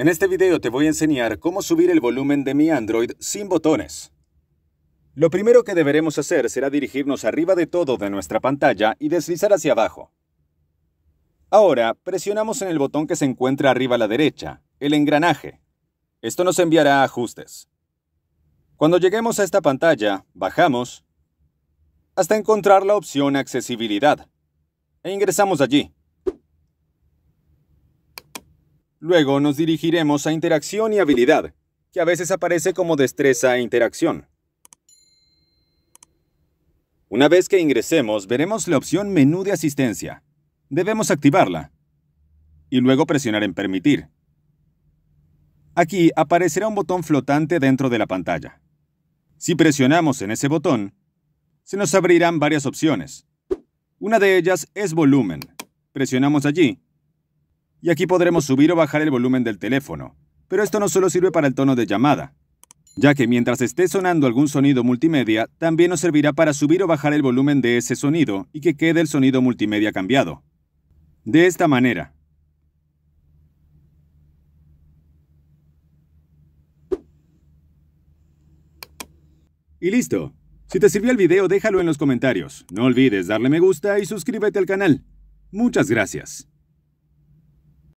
En este video te voy a enseñar cómo subir el volumen de mi Android sin botones. Lo primero que deberemos hacer será dirigirnos arriba de todo de nuestra pantalla y deslizar hacia abajo. Ahora, presionamos en el botón que se encuentra arriba a la derecha, el engranaje. Esto nos enviará a ajustes. Cuando lleguemos a esta pantalla, bajamos hasta encontrar la opción Accesibilidad e ingresamos allí. Luego nos dirigiremos a interacción y habilidad, que a veces aparece como destreza e interacción. Una vez que ingresemos, veremos la opción Menú de asistencia. Debemos activarla y luego presionar en Permitir. Aquí aparecerá un botón flotante dentro de la pantalla. Si presionamos en ese botón, se nos abrirán varias opciones. Una de ellas es Volumen. Presionamos allí y aquí podremos subir o bajar el volumen del teléfono. Pero esto no solo sirve para el tono de llamada, ya que mientras esté sonando algún sonido multimedia, también nos servirá para subir o bajar el volumen de ese sonido y que quede el sonido multimedia cambiado. De esta manera. Y listo. Si te sirvió el video, déjalo en los comentarios. No olvides darle me gusta y suscríbete al canal. Muchas gracias.